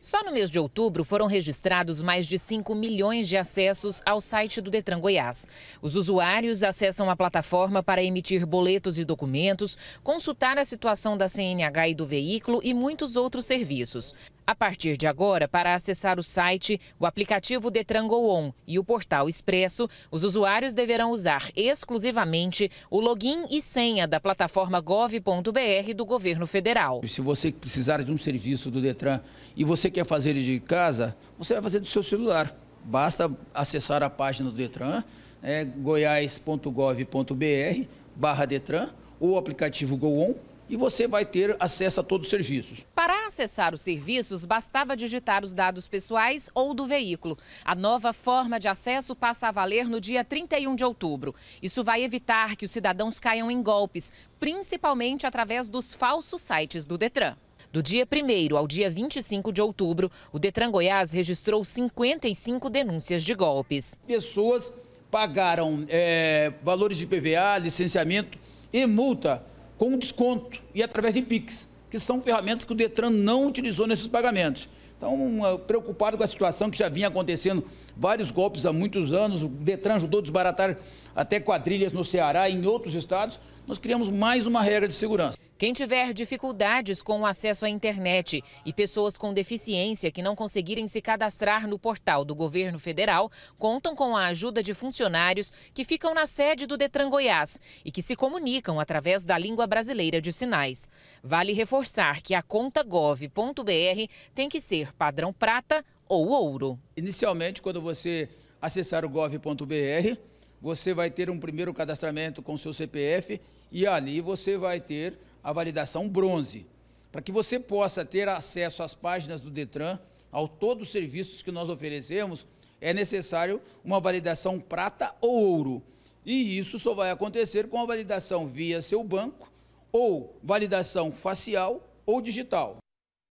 Só no mês de outubro foram registrados mais de 5 milhões de acessos ao site do Detran Goiás. Os usuários acessam a plataforma para emitir boletos e documentos, consultar a situação da CNH e do veículo e muitos outros serviços. A partir de agora, para acessar o site, o aplicativo Detran Go On e o portal Expresso, os usuários deverão usar exclusivamente o login e senha da plataforma gov.br do governo federal. Se você precisar de um serviço do Detran e você você quer fazer ele de casa, você vai fazer do seu celular. Basta acessar a página do Detran, é, goiás.gov.br, barra Detran, ou o aplicativo GoOn, e você vai ter acesso a todos os serviços. Para acessar os serviços, bastava digitar os dados pessoais ou do veículo. A nova forma de acesso passa a valer no dia 31 de outubro. Isso vai evitar que os cidadãos caiam em golpes, principalmente através dos falsos sites do Detran. Do dia 1 ao dia 25 de outubro, o Detran Goiás registrou 55 denúncias de golpes. Pessoas pagaram é, valores de PVA, licenciamento e multa com desconto e através de PIX, que são ferramentas que o Detran não utilizou nesses pagamentos. Então, é, preocupado com a situação que já vinha acontecendo vários golpes há muitos anos, o Detran ajudou a desbaratar até quadrilhas no Ceará e em outros estados, nós criamos mais uma regra de segurança. Quem tiver dificuldades com o acesso à internet e pessoas com deficiência que não conseguirem se cadastrar no portal do governo federal contam com a ajuda de funcionários que ficam na sede do Detran Goiás e que se comunicam através da língua brasileira de sinais. Vale reforçar que a conta gov.br tem que ser padrão prata ou ouro. Inicialmente, quando você acessar o gov.br, você vai ter um primeiro cadastramento com seu CPF e ali você vai ter a validação bronze, para que você possa ter acesso às páginas do Detran, ao todos os serviços que nós oferecemos, é necessário uma validação prata ou ouro. E isso só vai acontecer com a validação via seu banco ou validação facial ou digital.